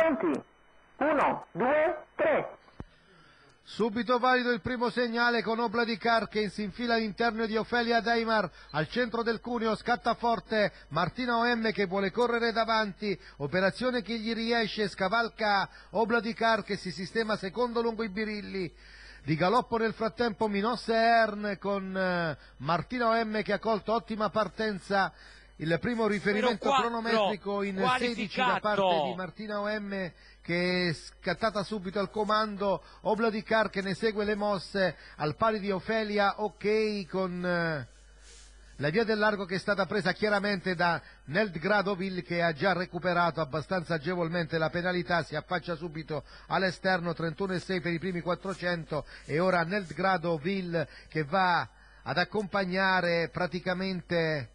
Pronti? Uno, due, tre. Subito valido il primo segnale con Obla di Carche si infila all'interno di Ofelia Daimar, al centro del cuneo scatta forte Martina OM che vuole correre davanti, operazione che gli riesce, scavalca Obla di Carche si sistema secondo lungo i birilli. Di galoppo nel frattempo Minosse Ern con eh, Martina OM che ha colto ottima partenza il primo riferimento cronometrico in 16 da parte di Martina OM che è scattata subito al comando, Obladicar che ne segue le mosse al pari di Ofelia Ok con eh, la via del largo che è stata presa chiaramente da Neld che ha già recuperato abbastanza agevolmente la penalità, si affaccia subito all'esterno 31,6 per i primi 400 e ora Neld che va ad accompagnare praticamente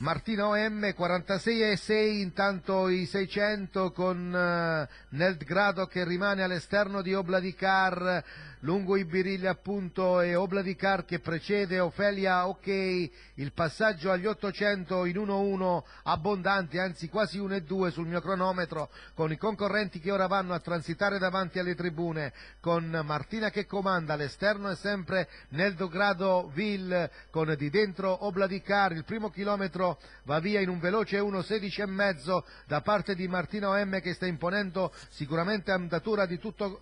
Martino M 46,6 intanto i 600 con eh, Neltgrado che rimane all'esterno di Obladicar lungo i birilli appunto e Obladicar che precede Ofelia Ok il passaggio agli 800 in 1-1 abbondanti anzi quasi 1-2 sul mio cronometro con i concorrenti che ora vanno a transitare davanti alle tribune con Martina che comanda all'esterno è sempre Neldgrado Vil con di dentro Obladicar il primo chilometro destro va via in un veloce 1.16,5 da parte di Martino M che sta imponendo sicuramente andatura di tutto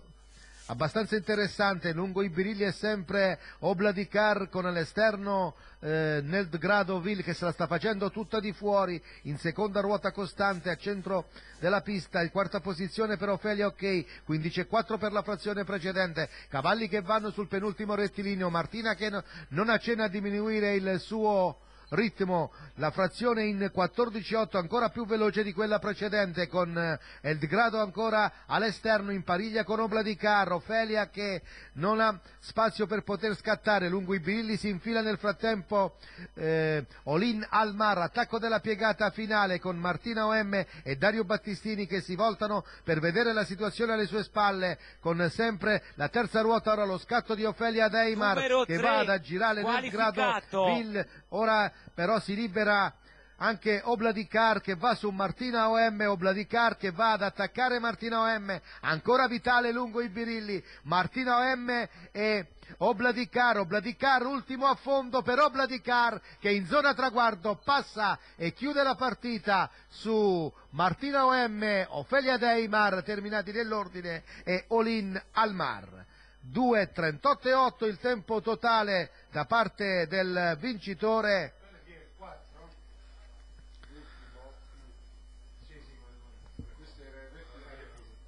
abbastanza interessante, lungo i birilli è sempre Obladikar con all'esterno eh, nel Vil che se la sta facendo tutta di fuori, in seconda ruota costante a centro della pista, in quarta posizione per Ofelia Ok, 15-4 per la frazione precedente, cavalli che vanno sul penultimo rettilineo, Martina che no, non accenna a diminuire il suo ritmo. La frazione in 14-8 ancora più veloce di quella precedente con Eldgrado eh, ancora all'esterno in pariglia con Obla di Carro, Felia che non ha spazio per poter scattare, lungo i birilli si infila nel frattempo eh, Olin Almar, attacco della piegata finale con Martina OM e Dario Battistini che si voltano per vedere la situazione alle sue spalle con sempre la terza ruota, ora lo scatto di Ofelia Deimar che va ad aggirare nel grado Bill, ora però si libera anche Obladicar che va su Martina OM, Obladicar che va ad attaccare Martina OM, ancora Vitale lungo i birilli, Martina OM e Obladicar, Obladicar ultimo a fondo per Obladicar che in zona traguardo passa e chiude la partita su Martina OM, Ofelia Deimar, terminati nell'ordine e Olin Almar. 2.38.8 il tempo totale da parte del vincitore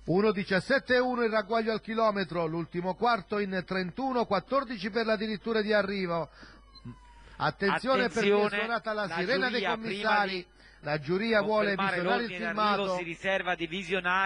1.17.1 il ragguaglio al chilometro, l'ultimo quarto in 31.14 per la dirittura di arrivo. Attenzione, Attenzione perché è suonata la, la sirena dei commissari. Di, la giuria vuole visionare il filmato. Si riserva di visionare